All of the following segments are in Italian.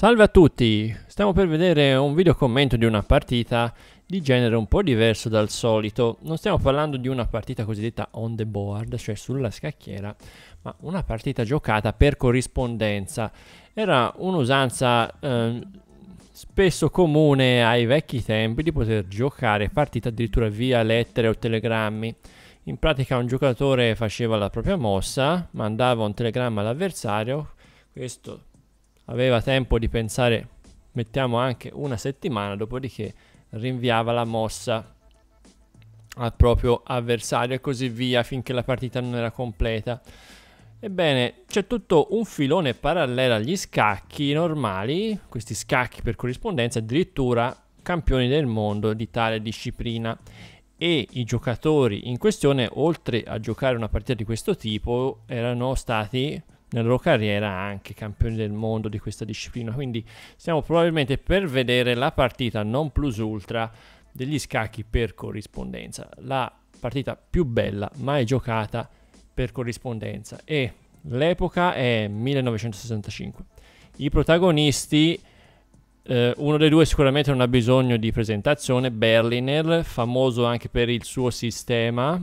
Salve a tutti! Stiamo per vedere un video commento di una partita di genere un po' diverso dal solito. Non stiamo parlando di una partita cosiddetta on the board, cioè sulla scacchiera, ma una partita giocata per corrispondenza. Era un'usanza eh, spesso comune ai vecchi tempi di poter giocare partite addirittura via lettere o telegrammi. In pratica un giocatore faceva la propria mossa, mandava un telegramma all'avversario, questo aveva tempo di pensare, mettiamo anche una settimana, dopodiché rinviava la mossa al proprio avversario e così via finché la partita non era completa. Ebbene, c'è tutto un filone parallelo agli scacchi normali, questi scacchi per corrispondenza, addirittura campioni del mondo di tale disciplina e i giocatori in questione, oltre a giocare una partita di questo tipo, erano stati nella loro carriera anche campioni del mondo di questa disciplina. Quindi stiamo probabilmente per vedere la partita non plus ultra degli scacchi per corrispondenza, la partita più bella mai giocata per corrispondenza e l'epoca è 1965. I protagonisti eh, uno dei due sicuramente non ha bisogno di presentazione, Berliner, famoso anche per il suo sistema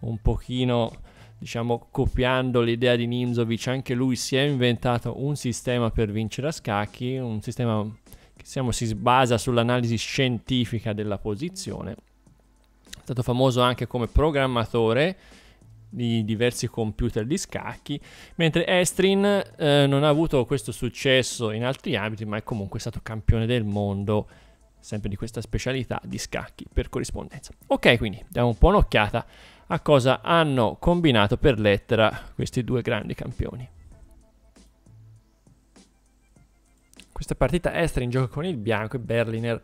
un pochino diciamo copiando l'idea di Nimzovic, anche lui si è inventato un sistema per vincere a scacchi, un sistema che diciamo, si basa sull'analisi scientifica della posizione. È stato famoso anche come programmatore di diversi computer di scacchi, mentre Estrin eh, non ha avuto questo successo in altri ambiti, ma è comunque stato campione del mondo sempre di questa specialità di scacchi per corrispondenza. Ok, quindi diamo un po' un'occhiata a cosa hanno combinato per lettera questi due grandi campioni. Questa partita estera in gioco con il bianco e Berliner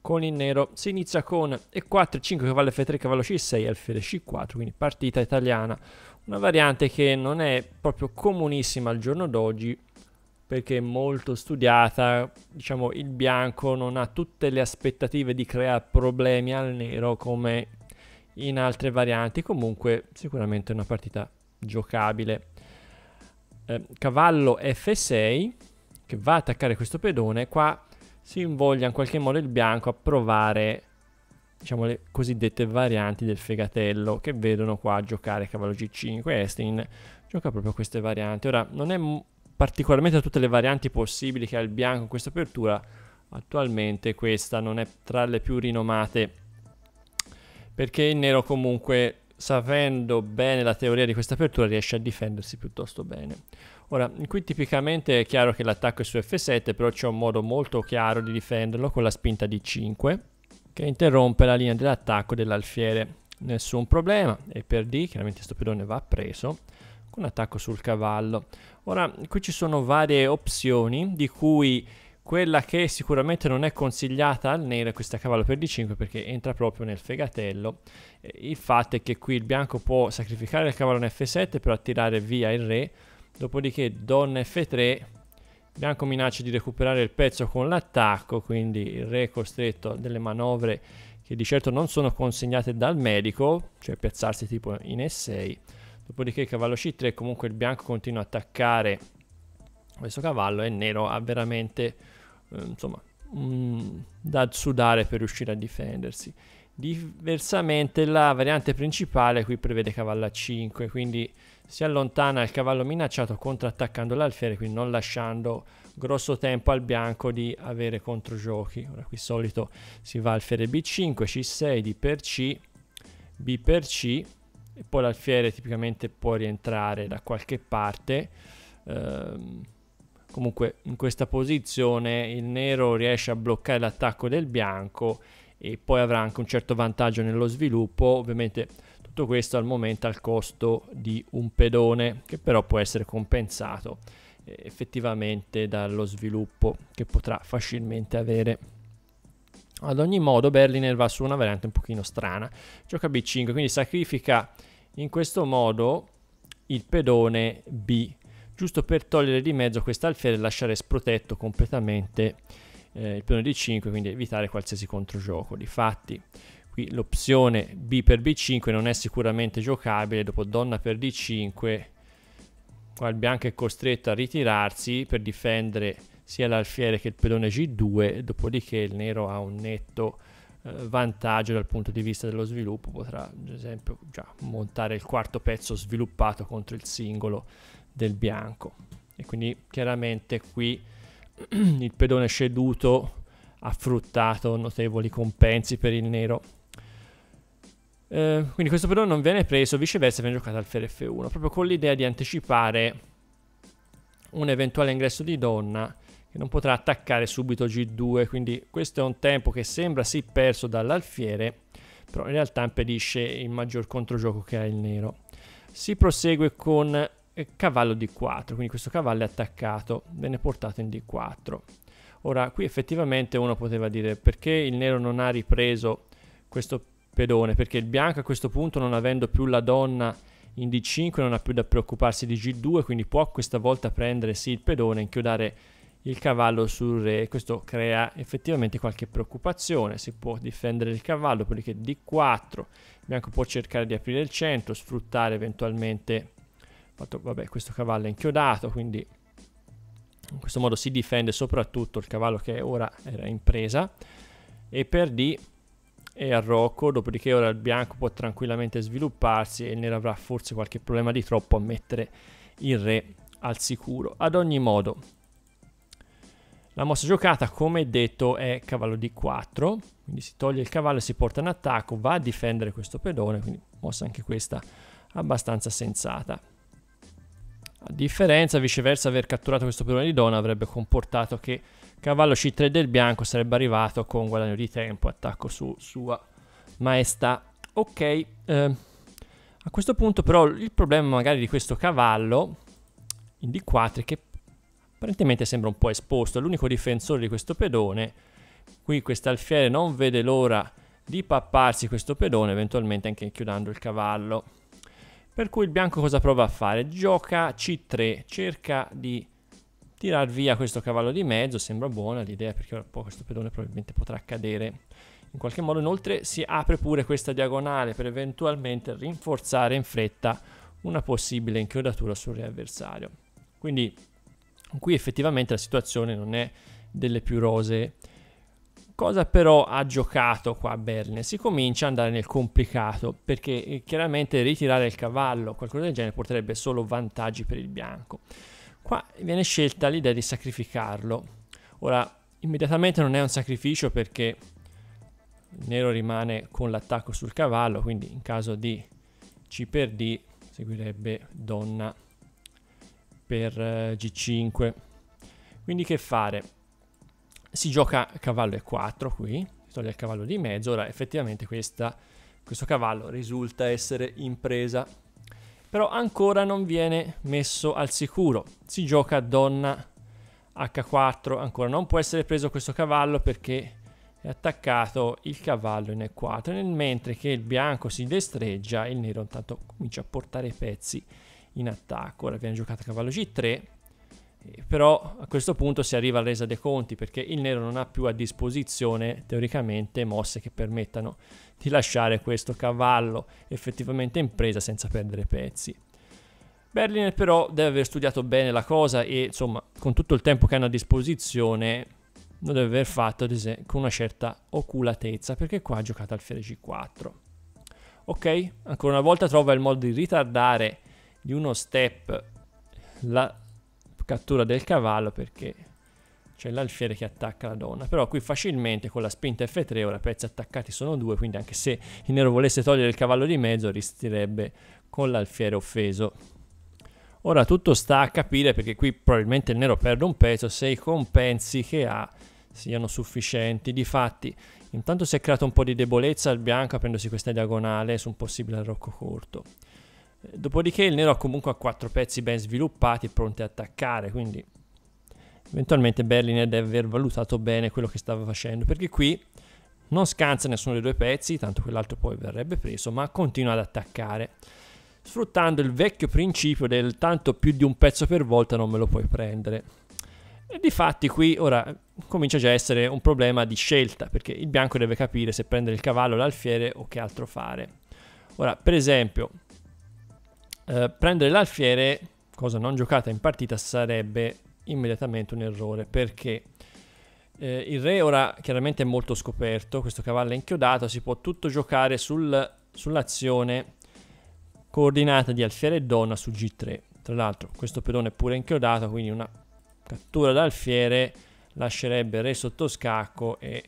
con il nero. Si inizia con E4, 5, cavallo F3, cavallo C6, alfiere C4, quindi partita italiana. Una variante che non è proprio comunissima al giorno d'oggi perché è molto studiata, diciamo il bianco non ha tutte le aspettative di creare problemi al nero come in altre varianti. Comunque sicuramente una partita giocabile. Eh, cavallo F6 che va a attaccare questo pedone. Qua si invoglia in qualche modo il bianco a provare diciamo le cosiddette varianti del fegatello che vedono qua giocare cavallo G5 Estin gioca proprio queste varianti ora non è particolarmente tutte le varianti possibili che ha il bianco in questa apertura attualmente questa non è tra le più rinomate perché il nero comunque, sapendo bene la teoria di questa apertura, riesce a difendersi piuttosto bene. Ora, qui tipicamente è chiaro che l'attacco è su F7, però c'è un modo molto chiaro di difenderlo con la spinta di 5, che interrompe la linea dell'attacco dell'alfiere. Nessun problema, e per D chiaramente questo pedone va preso, con attacco sul cavallo. Ora, qui ci sono varie opzioni, di cui quella che sicuramente non è consigliata al nero è questa cavallo per d5 perché entra proprio nel fegatello. Il fatto è che qui il bianco può sacrificare il cavallo in f7 per attirare via il re, dopodiché donna f3, bianco minaccia di recuperare il pezzo con l'attacco, quindi il re è costretto a delle manovre che di certo non sono consegnate dal medico, cioè piazzarsi tipo in e6, dopodiché cavallo c3 comunque il bianco continua ad attaccare questo cavallo e il nero ha veramente eh, insomma, mm, da sudare per riuscire a difendersi. Diversamente la variante principale qui prevede cavallo a 5, quindi si allontana il cavallo minacciato contrattaccando l'alfiere, quindi non lasciando grosso tempo al bianco di avere controgiochi. Ora qui solito si va alfiere B5, C6, D per C, B per C e poi l'alfiere tipicamente può rientrare da qualche parte. Ehm, Comunque in questa posizione il nero riesce a bloccare l'attacco del bianco e poi avrà anche un certo vantaggio nello sviluppo, ovviamente tutto questo al momento al costo di un pedone che però può essere compensato eh, effettivamente dallo sviluppo che potrà facilmente avere. Ad ogni modo Berliner va su una variante un pochino strana, gioca B5 quindi sacrifica in questo modo il pedone B giusto per togliere di mezzo questa alfiere e lasciare sprotetto completamente eh, il piano d 5, quindi evitare qualsiasi controgioco. Difatti qui l'opzione B per B5 non è sicuramente giocabile, dopo donna per D5 qua il bianco è costretto a ritirarsi per difendere sia l'alfiere che il pedone G2, dopodiché il nero ha un netto eh, vantaggio dal punto di vista dello sviluppo, potrà ad esempio già montare il quarto pezzo sviluppato contro il singolo del bianco e quindi chiaramente qui il pedone ceduto ha fruttato notevoli compensi per il nero eh, quindi questo pedone non viene preso viceversa viene giocato al ferro F1 proprio con l'idea di anticipare un eventuale ingresso di donna che non potrà attaccare subito G2 quindi questo è un tempo che sembra sì perso dall'alfiere però in realtà impedisce il maggior controgioco che ha il nero si prosegue con eh, cavallo d4, quindi questo cavallo è attaccato, viene portato in d4. Ora, qui effettivamente uno poteva dire perché il nero non ha ripreso questo pedone, perché il bianco a questo punto non avendo più la donna in d5 non ha più da preoccuparsi di g2, quindi può questa volta prendere sì il pedone e inchiodare il cavallo sul re, questo crea effettivamente qualche preoccupazione, si può difendere il cavallo, perché d4, il bianco può cercare di aprire il centro, sfruttare eventualmente fatto, vabbè, questo cavallo è inchiodato, quindi in questo modo si difende soprattutto il cavallo che ora era in presa. E per D è a Rocco, dopodiché ora il bianco può tranquillamente svilupparsi e il nero avrà forse qualche problema di troppo a mettere il re al sicuro. Ad ogni modo, la mossa giocata, come detto, è cavallo d 4, quindi si toglie il cavallo e si porta in attacco, va a difendere questo pedone, quindi mossa anche questa abbastanza sensata. A differenza, viceversa, aver catturato questo pedone di donna avrebbe comportato che cavallo c3 del bianco sarebbe arrivato con guadagno di tempo, attacco su sua maestà. Ok, eh, a questo punto però il problema magari di questo cavallo in d4 è che apparentemente sembra un po' esposto, è l'unico difensore di questo pedone. Qui quest'alfiere non vede l'ora di papparsi questo pedone, eventualmente anche chiudendo il cavallo. Per cui il bianco cosa prova a fare? Gioca C3, cerca di tirar via questo cavallo di mezzo, sembra buona l'idea perché poi questo pedone probabilmente potrà cadere in qualche modo. Inoltre si apre pure questa diagonale per eventualmente rinforzare in fretta una possibile inchiodatura sul re avversario. Quindi qui effettivamente la situazione non è delle più rosee. Cosa però ha giocato qua Berne? Si comincia ad andare nel complicato perché eh, chiaramente ritirare il cavallo, o qualcosa del genere, porterebbe solo vantaggi per il bianco. Qua viene scelta l'idea di sacrificarlo. Ora, immediatamente non è un sacrificio perché il nero rimane con l'attacco sul cavallo, quindi in caso di C per D seguirebbe donna per eh, G5. Quindi che fare? si gioca cavallo e4 qui, si toglie il cavallo di mezzo, ora effettivamente questa, questo cavallo risulta essere in presa, però ancora non viene messo al sicuro, si gioca donna h4, ancora non può essere preso questo cavallo perché è attaccato il cavallo in e4, nel mentre che il bianco si destreggia, il nero intanto comincia a portare i pezzi in attacco, ora viene giocato cavallo g3, eh, però a questo punto si arriva a resa dei conti perché il nero non ha più a disposizione teoricamente mosse che permettano di lasciare questo cavallo effettivamente in presa senza perdere pezzi. Berliner però deve aver studiato bene la cosa e insomma con tutto il tempo che hanno a disposizione lo deve aver fatto esempio, con una certa oculatezza perché qua ha giocato alfiere g4. Ok, ancora una volta trova il modo di ritardare di uno step la cattura del cavallo perché c'è l'alfiere che attacca la donna. Però qui facilmente con la spinta F3 ora pezzi attaccati sono due, quindi anche se il nero volesse togliere il cavallo di mezzo resterebbe con l'alfiere offeso. Ora tutto sta a capire perché qui probabilmente il nero perde un pezzo se i compensi che ha siano sufficienti. Difatti, intanto si è creato un po' di debolezza al bianco aprendosi questa diagonale su un possibile arrocco corto. Dopodiché il nero ha comunque quattro pezzi ben sviluppati e pronti a attaccare, quindi eventualmente Berliner deve aver valutato bene quello che stava facendo, perché qui non scansa nessuno dei due pezzi, tanto quell'altro poi verrebbe preso, ma continua ad attaccare, sfruttando il vecchio principio del tanto più di un pezzo per volta non me lo puoi prendere. E difatti qui ora comincia già a essere un problema di scelta, perché il bianco deve capire se prendere il cavallo, l'alfiere o che altro fare. Ora, per esempio, eh, prendere l'alfiere, cosa non giocata in partita, sarebbe immediatamente un errore perché eh, il re ora chiaramente è molto scoperto, questo cavallo è inchiodato, si può tutto giocare sul, sull'azione coordinata di alfiere e donna su G3. Tra l'altro questo pedone è pure inchiodato, quindi una cattura d'alfiere lascerebbe il re sotto scacco e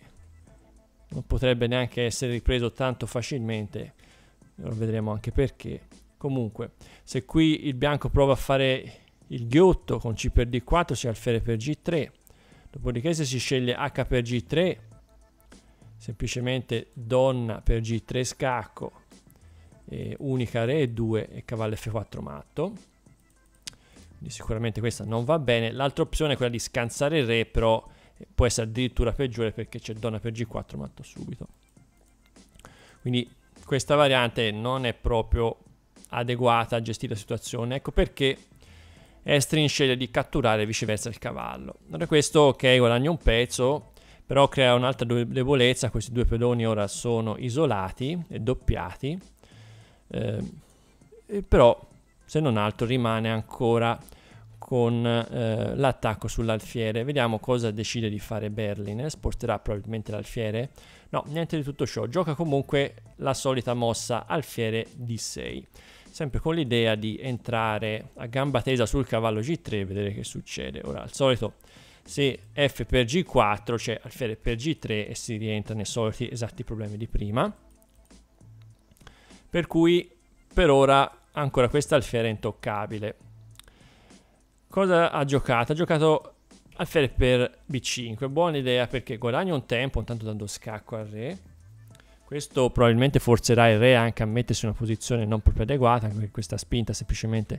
non potrebbe neanche essere ripreso tanto facilmente. Lo vedremo anche perché. Comunque, se qui il bianco prova a fare il ghiotto con C per D4 si alfere per G3, dopodiché se si sceglie H per G3, semplicemente donna per G3 scacco, unica re e 2 e cavallo F4 matto. Quindi sicuramente questa non va bene. L'altra opzione è quella di scansare il re, però può essere addirittura peggiore perché c'è donna per G4 matto subito. Quindi questa variante non è proprio adeguata a gestire la situazione. Ecco perché Estrin sceglie di catturare viceversa il cavallo. Allora questo ok guadagna un pezzo, però crea un'altra debolezza, questi due pedoni ora sono isolati e doppiati, eh, e però se non altro rimane ancora con eh, l'attacco sull'alfiere. Vediamo cosa decide di fare Berlin, sposterà probabilmente l'alfiere. No, niente di tutto ciò, gioca comunque la solita mossa alfiere D6 sempre con l'idea di entrare a gamba tesa sul cavallo G3 e vedere che succede. Ora, al solito, se F per G4 c'è cioè alfiere per G3 e si rientra nei soliti esatti problemi di prima. Per cui, per ora, ancora questa alfiere è intoccabile. Cosa ha giocato? Ha giocato alfiere per B5, buona idea perché guadagno un tempo, intanto dando scacco al re questo probabilmente forzerà il re anche a mettersi in una posizione non proprio adeguata, perché questa spinta semplicemente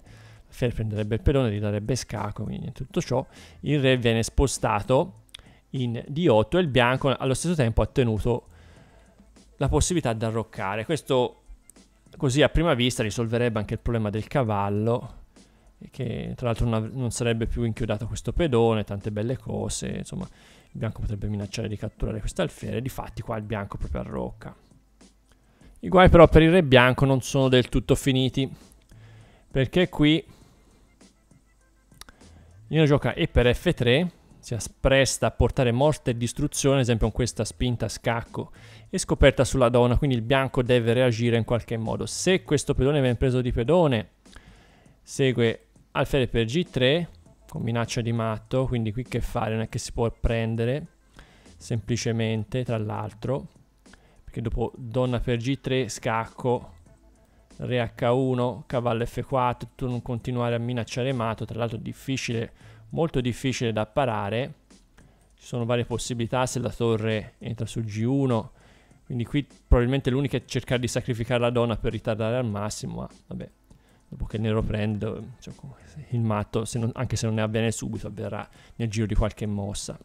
prenderebbe il pedone, gli darebbe scacco, quindi tutto ciò. Il re viene spostato in D8 e il bianco allo stesso tempo ha ottenuto la possibilità di arroccare. Questo così a prima vista risolverebbe anche il problema del cavallo, che tra l'altro non sarebbe più inchiodato questo pedone, tante belle cose, insomma il bianco potrebbe minacciare di catturare questo alfiere, difatti qua il bianco proprio arrocca. I guai però per il re bianco non sono del tutto finiti, perché qui Nino gioca e per F3, si appresta a portare morte e distruzione, ad esempio con questa spinta a scacco e scoperta sulla donna, quindi il bianco deve reagire in qualche modo. Se questo pedone viene preso di pedone, segue alfiere per G3, con minaccia di matto, quindi qui che fare? Non è che si può prendere semplicemente, tra l'altro, perché dopo donna per G3, scacco, re H1, cavallo F4, tutto non continuare a minacciare matto, tra l'altro difficile, molto difficile da parare, ci sono varie possibilità se la torre entra su G1, quindi qui probabilmente l'unica è cercare di sacrificare la donna per ritardare al massimo, ma vabbè dopo che ne lo prendo, cioè, il matto, se non, anche se non ne avviene subito, avverrà nel giro di qualche mossa.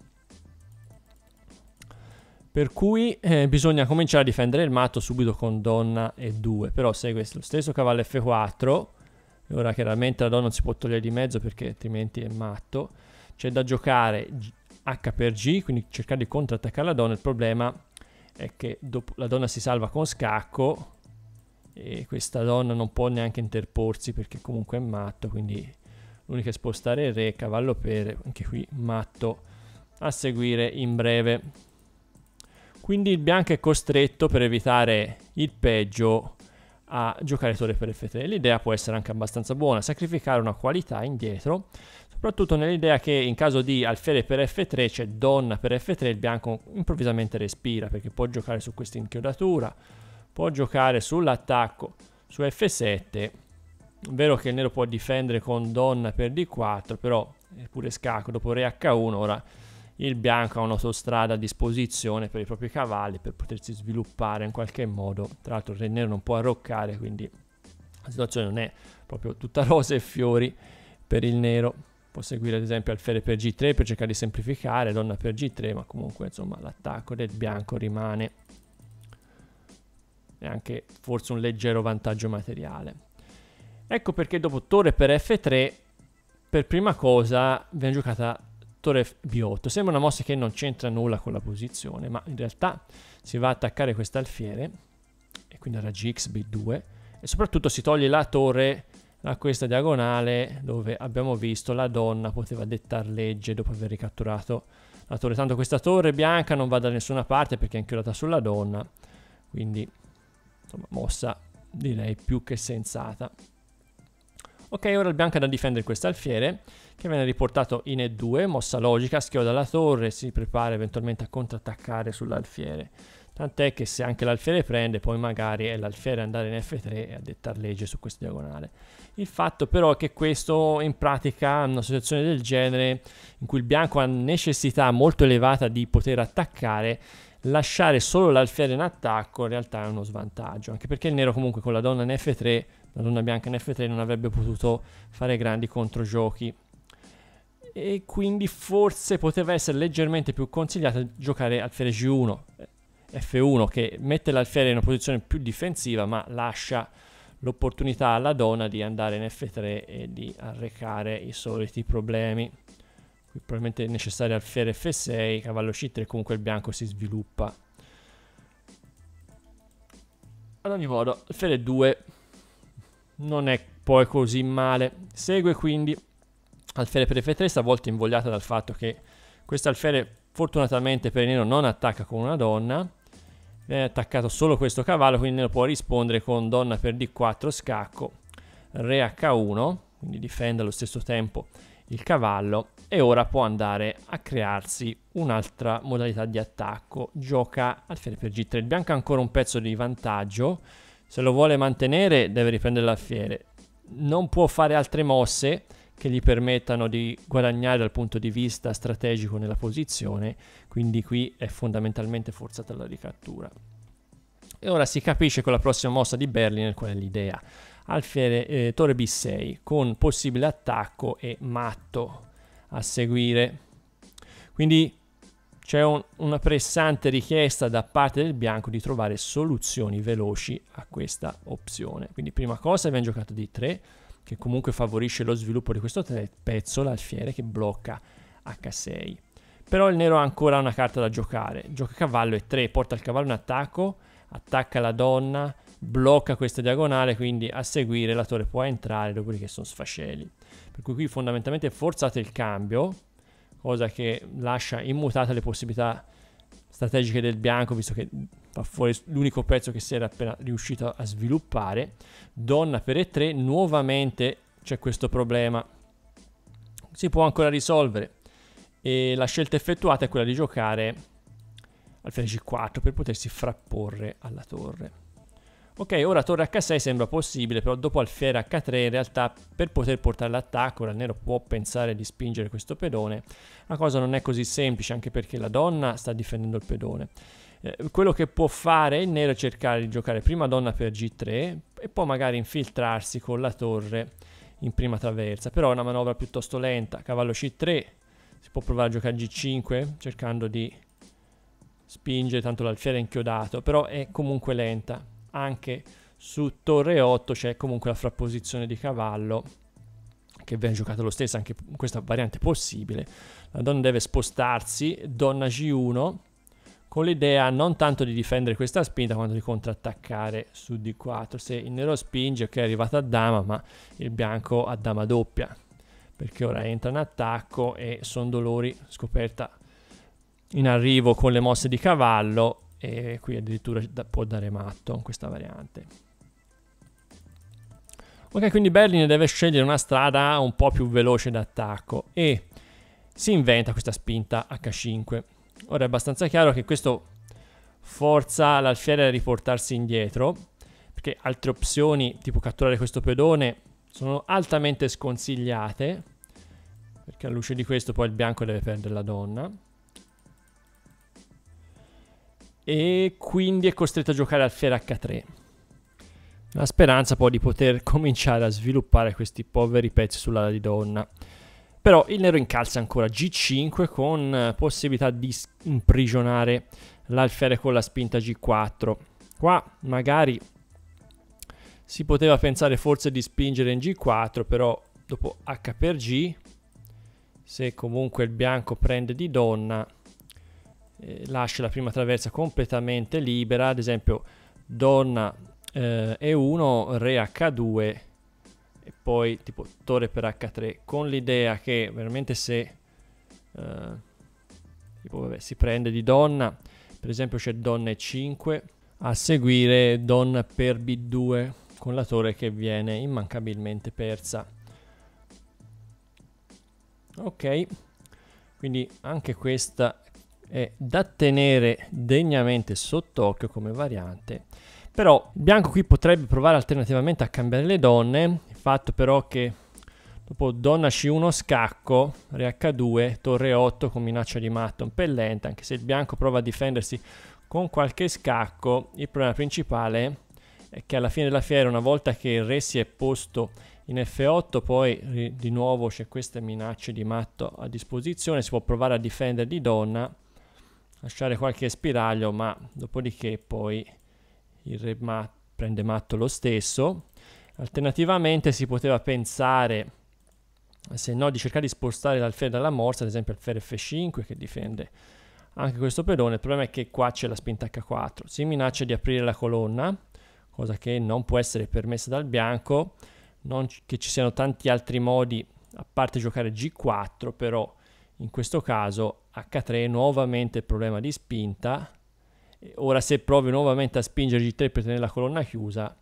Per cui eh, bisogna cominciare a difendere il matto subito con donna e 2, però segue lo stesso cavallo f4, ora chiaramente la donna non si può togliere di mezzo perché altrimenti è matto, c'è da giocare H per G, quindi cercare di contrattaccare la donna, il problema è che dopo, la donna si salva con scacco, e questa donna non può neanche interporsi perché comunque è matto, quindi l'unica è spostare il re, cavallo per, anche qui matto, a seguire in breve. Quindi il bianco è costretto per evitare il peggio a giocare torre per F3. L'idea può essere anche abbastanza buona, sacrificare una qualità indietro, soprattutto nell'idea che in caso di alfiere per F3 c'è cioè donna per F3, il bianco improvvisamente respira perché può giocare su questa inchiodatura, può giocare sull'attacco su F7 vero che il nero può difendere con donna per D4 però è pure scacco dopo re H1 ora il bianco ha un'autostrada a disposizione per i propri cavalli per potersi sviluppare in qualche modo tra l'altro il re nero non può arroccare quindi la situazione non è proprio tutta rose e fiori per il nero può seguire ad esempio alfiere per G3 per cercare di semplificare donna per G3 ma comunque insomma l'attacco del bianco rimane e anche forse un leggero vantaggio materiale. Ecco perché dopo torre per F3, per prima cosa viene giocata torre B8. Sembra una mossa che non c'entra nulla con la posizione, ma in realtà si va a attaccare questo alfiere, e quindi alla GX B2, e soprattutto si toglie la torre da questa diagonale dove abbiamo visto la donna poteva dettare legge dopo aver ricatturato la torre. Tanto questa torre bianca non va da nessuna parte perché è inchiodata sulla donna, quindi insomma, mossa direi più che sensata. Ok, ora il bianco ha da difendere questo alfiere, che viene riportato in E2, mossa logica, schioda la torre, si prepara eventualmente a contrattaccare sull'alfiere. Tant'è che se anche l'alfiere prende, poi magari è l'alfiere andare in F3 e a dettar legge su questa diagonale. Il fatto però è che questo in pratica, una situazione del genere, in cui il bianco ha necessità molto elevata di poter attaccare, lasciare solo l'alfiere in attacco in realtà è uno svantaggio, anche perché il nero comunque con la donna in F3, la donna bianca in F3 non avrebbe potuto fare grandi controgiochi. E quindi forse poteva essere leggermente più consigliato giocare alfiere G1, eh, F1, che mette l'alfiere in una posizione più difensiva, ma lascia l'opportunità alla donna di andare in F3 e di arrecare i soliti problemi probabilmente è necessaria al fiere F6, cavallo C3 comunque il bianco si sviluppa. Ad ogni modo, il fiere 2 non è poi così male. Segue quindi alfere per F3, stavolta invogliata dal fatto che questo alfere fortunatamente per il nero non attacca con una donna, viene attaccato solo questo cavallo, quindi il nero può rispondere con donna per D4 scacco, re H1, quindi difende allo stesso tempo il cavallo e ora può andare a crearsi un'altra modalità di attacco. Gioca alfiere per G3, il bianco ha ancora un pezzo di vantaggio, se lo vuole mantenere deve riprendere l'alfiere. Non può fare altre mosse che gli permettano di guadagnare dal punto di vista strategico nella posizione, quindi qui è fondamentalmente forzata la ricattura. E ora si capisce con la prossima mossa di Berlin qual è l'idea alfiere eh, torre b6 con possibile attacco e matto a seguire. Quindi c'è un, una pressante richiesta da parte del bianco di trovare soluzioni veloci a questa opzione. Quindi prima cosa abbiamo giocato d3 che comunque favorisce lo sviluppo di questo pezzo, l'alfiere che blocca h6. Però il nero ha ancora una carta da giocare. Gioca cavallo e 3, porta il cavallo in attacco, attacca la donna, blocca questa diagonale, quindi a seguire la torre può entrare dopo che sono sfascelli. Per cui qui fondamentalmente forzate il cambio, cosa che lascia immutate le possibilità strategiche del bianco, visto che fa fuori l'unico pezzo che si era appena riuscito a sviluppare. Donna per E3, nuovamente c'è questo problema. Si può ancora risolvere. E la scelta effettuata è quella di giocare al fine G4 per potersi frapporre alla torre. Ok, ora torre H6 sembra possibile, però dopo alfiere H3 in realtà per poter portare l'attacco il nero può pensare di spingere questo pedone. La cosa non è così semplice anche perché la donna sta difendendo il pedone. Eh, quello che può fare il nero è cercare di giocare prima donna per G3 e poi magari infiltrarsi con la torre in prima traversa. Però è una manovra piuttosto lenta. Cavallo C3, si può provare a giocare G5 cercando di spingere, tanto l'alfiere è inchiodato, però è comunque lenta anche su torre 8 c'è comunque la frapposizione di cavallo che viene giocata lo stesso, anche in questa variante possibile. La donna deve spostarsi, donna G1, con l'idea non tanto di difendere questa spinta quanto di contrattaccare su D4. Se il nero spinge, ok, è arrivata a dama, ma il bianco a dama doppia, perché ora entra in attacco e sono dolori scoperta in arrivo con le mosse di cavallo e qui addirittura da, può dare matto questa variante. Ok, quindi Berlin deve scegliere una strada un po' più veloce d'attacco e si inventa questa spinta H5. Ora è abbastanza chiaro che questo forza l'alfiere a riportarsi indietro, perché altre opzioni, tipo catturare questo pedone, sono altamente sconsigliate, perché alla luce di questo poi il bianco deve perdere la donna e quindi è costretto a giocare al Fiera H3. La speranza poi di poter cominciare a sviluppare questi poveri pezzi sull'ala di donna. Però il nero incalza ancora G5 con possibilità di imprigionare l'alfiere con la spinta G4. Qua magari si poteva pensare forse di spingere in G4, però dopo H per G, se comunque il bianco prende di donna, eh, lascia la prima traversa completamente libera, ad esempio donna eh, E1, re H2 e poi tipo torre per H3, con l'idea che veramente se eh, tipo, vabbè, si prende di donna, per esempio c'è donna E5, a seguire donna per B2 con la torre che viene immancabilmente persa. Ok, quindi anche questa è da tenere degnamente sott'occhio come variante. Però il bianco qui potrebbe provare alternativamente a cambiare le donne, il fatto però che dopo donna c1 scacco, re h2, torre 8 con minaccia di matto un pellente, anche se il bianco prova a difendersi con qualche scacco, il problema principale è che alla fine della fiera, una volta che il re si è posto in F8 poi di nuovo c'è questa minaccia di matto a disposizione, si può provare a difendere di donna lasciare qualche spiraglio, ma dopodiché poi il re mat prende matto lo stesso. Alternativamente si poteva pensare, se no, di cercare di spostare dal ferro alla morsa, ad esempio al ferro F5 che difende anche questo pedone. Il problema è che qua c'è la spinta H4. Si minaccia di aprire la colonna, cosa che non può essere permessa dal bianco. Non che ci siano tanti altri modi a parte giocare G4, però in questo caso H3 nuovamente problema di spinta ora se provi nuovamente a spingere G3 per tenere la colonna chiusa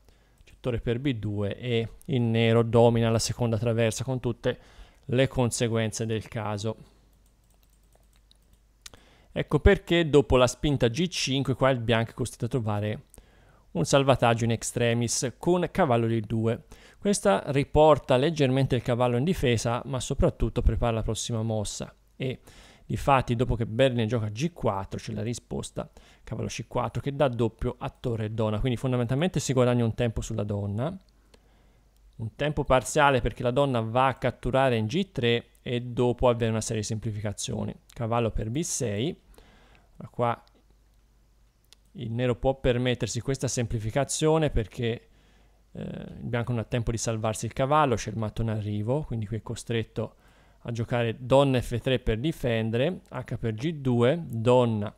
gettore per B2 e il nero domina la seconda traversa con tutte le conseguenze del caso ecco perché dopo la spinta G5 qua il bianco è costretto a trovare un salvataggio in extremis con cavallo di 2. Questa riporta leggermente il cavallo in difesa, ma soprattutto prepara la prossima mossa e difatti dopo che Berlin gioca G4 c'è la risposta cavallo C4 che dà doppio a torre e donna, quindi fondamentalmente si guadagna un tempo sulla donna, un tempo parziale perché la donna va a catturare in G3 e dopo avviene una serie di semplificazioni. Cavallo per B6, ma qua il nero può permettersi questa semplificazione perché eh, il bianco non ha tempo di salvarsi il cavallo, c'è il matto in arrivo, quindi qui è costretto a a giocare donna f3 per difendere, h per g2, donna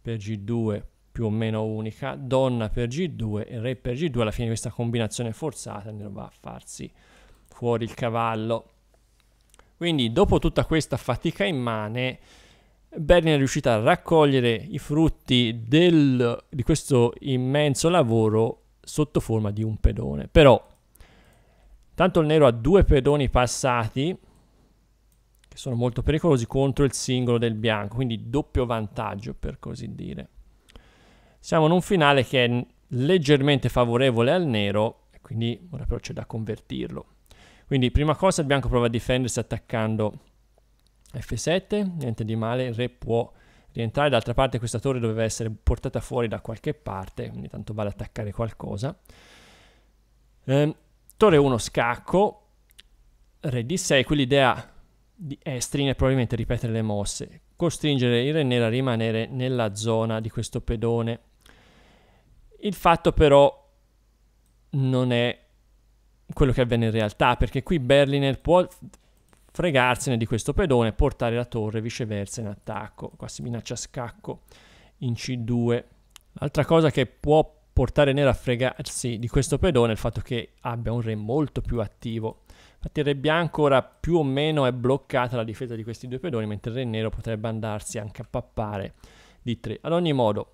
per g2 più o meno unica, donna per g2 e re per g2, alla fine di questa combinazione forzata va a farsi fuori il cavallo. Quindi dopo tutta questa fatica immane, Berlin è riuscita a raccogliere i frutti del, di questo immenso lavoro sotto forma di un pedone. Però, tanto il nero ha due pedoni passati, sono molto pericolosi contro il singolo del bianco, quindi doppio vantaggio per così dire. Siamo in un finale che è leggermente favorevole al nero, quindi ora però c'è da convertirlo. Quindi prima cosa il bianco prova a difendersi attaccando F7, niente di male, il re può rientrare, d'altra parte questa torre doveva essere portata fuori da qualche parte, quindi tanto vale attaccare qualcosa. Eh, torre 1 scacco, re di 6 qui l'idea di Estrin è probabilmente ripetere le mosse, costringere il Rennera a rimanere nella zona di questo pedone. Il fatto però non è quello che avviene in realtà, perché qui Berliner può fregarsene di questo pedone portare la torre viceversa in attacco. Qua si minaccia scacco in C2. L'altra cosa che può portare nero a fregarsi di questo pedone è il fatto che abbia un re molto più attivo Infatti il re bianco ora più o meno è bloccata la difesa di questi due pedoni, mentre il re nero potrebbe andarsi anche a pappare di 3. Ad ogni modo,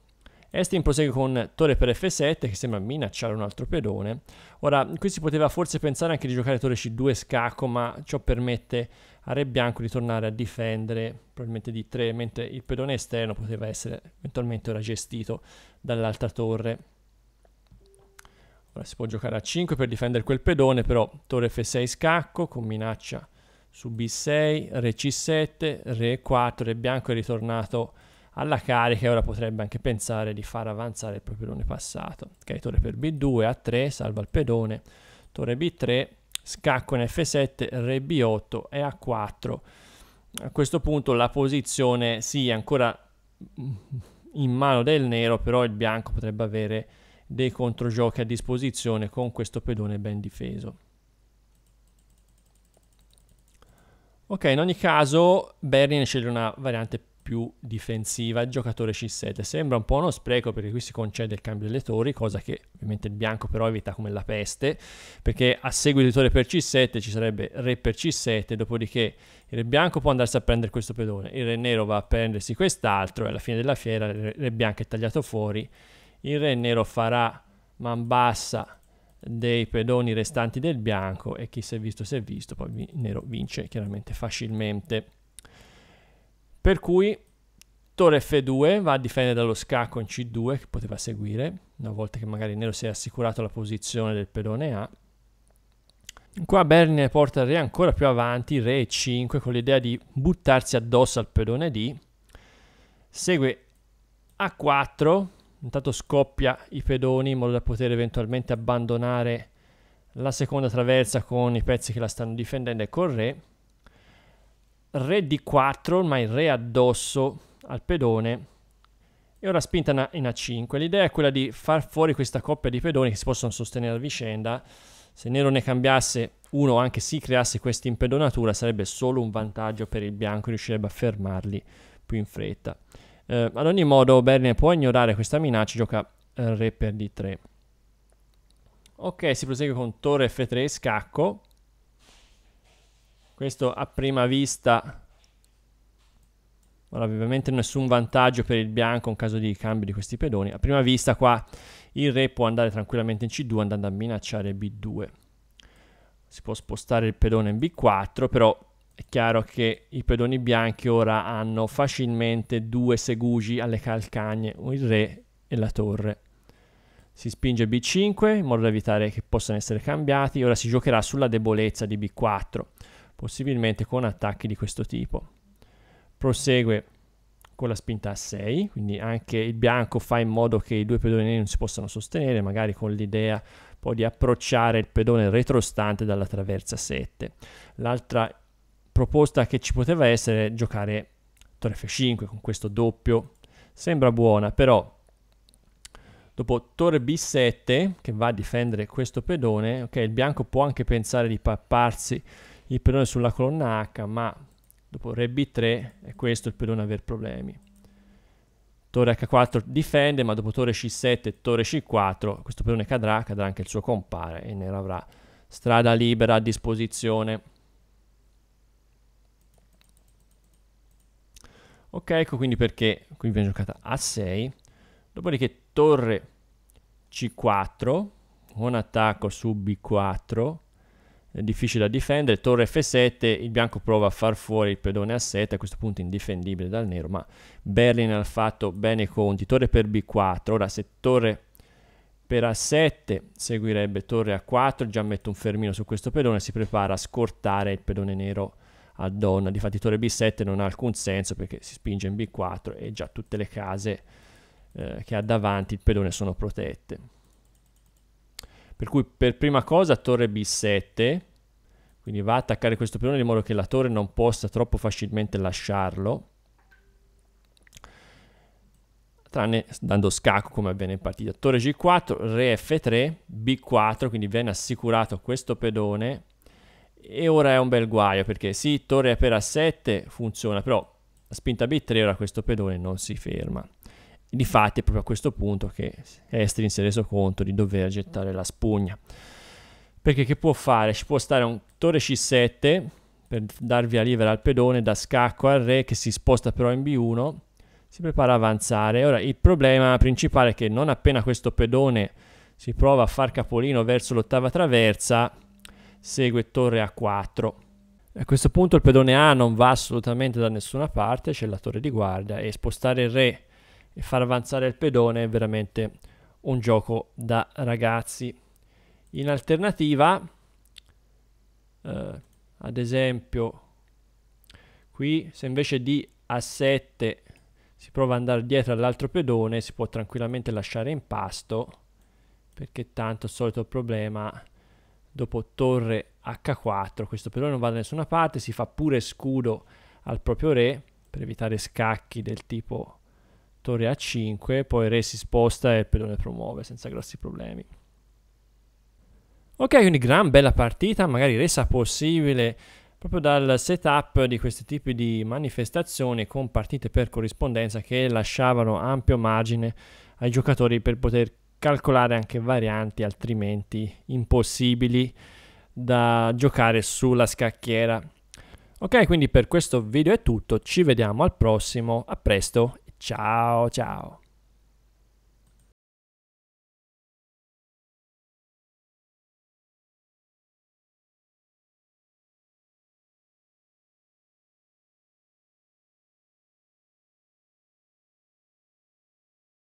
Estin prosegue con torre per f7 che sembra minacciare un altro pedone. Ora, qui si poteva forse pensare anche di giocare torre c2 scacco, ma ciò permette a re bianco di tornare a difendere probabilmente di 3, mentre il pedone esterno poteva essere eventualmente ora gestito dall'altra torre. Ora si può giocare a 5 per difendere quel pedone, però torre f6 scacco con minaccia su b6, re c7, re 4, re bianco è ritornato alla carica e ora potrebbe anche pensare di far avanzare il proprio pedone passato. Ok, torre per b2, a3, salva il pedone, torre b3, scacco in f7, re b8 e a4. A questo punto la posizione sì è ancora in mano del nero, però il bianco potrebbe avere dei controgiochi a disposizione con questo pedone ben difeso. Ok, in ogni caso Berlin sceglie una variante più difensiva, il giocatore C7. Sembra un po' uno spreco perché qui si concede il cambio delle torri, cosa che ovviamente il bianco però evita come la peste, perché a seguito di torre per C7 ci sarebbe re per C7, dopodiché il re bianco può andarsi a prendere questo pedone, il re nero va a prendersi quest'altro e alla fine della fiera il re bianco è tagliato fuori il re nero farà man bassa dei pedoni restanti del bianco e chi si è visto si è visto, poi il nero vince chiaramente facilmente. Per cui torre F2 va a difendere dallo scacco in C2 che poteva seguire, una volta che magari il nero si è assicurato la posizione del pedone A. Qua Bernie porta il re ancora più avanti, re E5, con l'idea di buttarsi addosso al pedone D. Segue A4, intanto scoppia i pedoni in modo da poter eventualmente abbandonare la seconda traversa con i pezzi che la stanno difendendo e col re re di 4 ormai re addosso al pedone e ora spinta in A5 l'idea è quella di far fuori questa coppia di pedoni che si possono sostenere a vicenda se nero ne cambiasse uno anche si creasse questa impedonatura sarebbe solo un vantaggio per il bianco riuscirebbe a fermarli più in fretta eh, ad ogni modo Berne può ignorare questa minaccia, gioca re per d3. Ok, si prosegue con torre f3 e scacco. Questo a prima vista... Ora, ovviamente nessun vantaggio per il bianco in caso di cambio di questi pedoni. A prima vista qua il re può andare tranquillamente in c2 andando a minacciare b2. Si può spostare il pedone in b4, però è chiaro che i pedoni bianchi ora hanno facilmente due segugi alle calcagne, il re e la torre. Si spinge B5 in modo da evitare che possano essere cambiati. Ora si giocherà sulla debolezza di B4, possibilmente con attacchi di questo tipo. Prosegue con la spinta a 6, quindi anche il bianco fa in modo che i due pedoni neri non si possano sostenere, magari con l'idea poi di approcciare il pedone retrostante dalla traversa 7. L'altra proposta che ci poteva essere giocare torre f5 con questo doppio. Sembra buona, però dopo torre b7 che va a difendere questo pedone, ok, il bianco può anche pensare di papparsi il pedone sulla colonna h, ma dopo re b3 è questo il pedone aver problemi. Torre h4 difende, ma dopo torre c7, torre c4, questo pedone cadrà, cadrà anche il suo compare e ne avrà strada libera a disposizione. Ok, ecco quindi perché qui viene giocata a 6. Dopodiché torre C4, un attacco su B4, è difficile da difendere, torre F7, il bianco prova a far fuori il pedone A7, a questo punto indifendibile dal nero, ma Berlin ha fatto bene i conti, torre per B4, ora se torre per A7 seguirebbe torre A4, già metto un fermino su questo pedone, si prepara a scortare il pedone nero a donna. Difatti torre B7 non ha alcun senso perché si spinge in B4 e già tutte le case eh, che ha davanti il pedone sono protette. Per cui per prima cosa torre B7, quindi va a attaccare questo pedone in modo che la torre non possa troppo facilmente lasciarlo, tranne dando scacco come avviene in partita. Torre G4, Re F3, B4, quindi viene assicurato questo pedone e ora è un bel guaio perché sì, torre per A7 funziona, però la spinta B3 ora questo pedone non si ferma. Difatti è proprio a questo punto che Estrin si è reso conto di dover gettare la spugna. Perché che può fare? Ci può stare un torre C7 per dar via libera al pedone da scacco al re che si sposta però in B1, si prepara a avanzare. Ora il problema principale è che non appena questo pedone si prova a far capolino verso l'ottava traversa, segue torre A4. A questo punto il pedone A non va assolutamente da nessuna parte, c'è la torre di guardia e spostare il re e far avanzare il pedone è veramente un gioco da ragazzi. In alternativa, eh, ad esempio, qui se invece di A7 si prova ad andare dietro all'altro pedone si può tranquillamente lasciare in pasto perché tanto il solito problema dopo torre h4, questo però non va da nessuna parte, si fa pure scudo al proprio re per evitare scacchi del tipo torre a5, poi re si sposta e il pedone promuove senza grossi problemi. Ok, quindi gran bella partita, magari resa possibile proprio dal setup di questi tipi di manifestazioni con partite per corrispondenza che lasciavano ampio margine ai giocatori per poter calcolare anche varianti altrimenti impossibili da giocare sulla scacchiera. Ok, quindi per questo video è tutto, ci vediamo al prossimo, a presto, ciao ciao!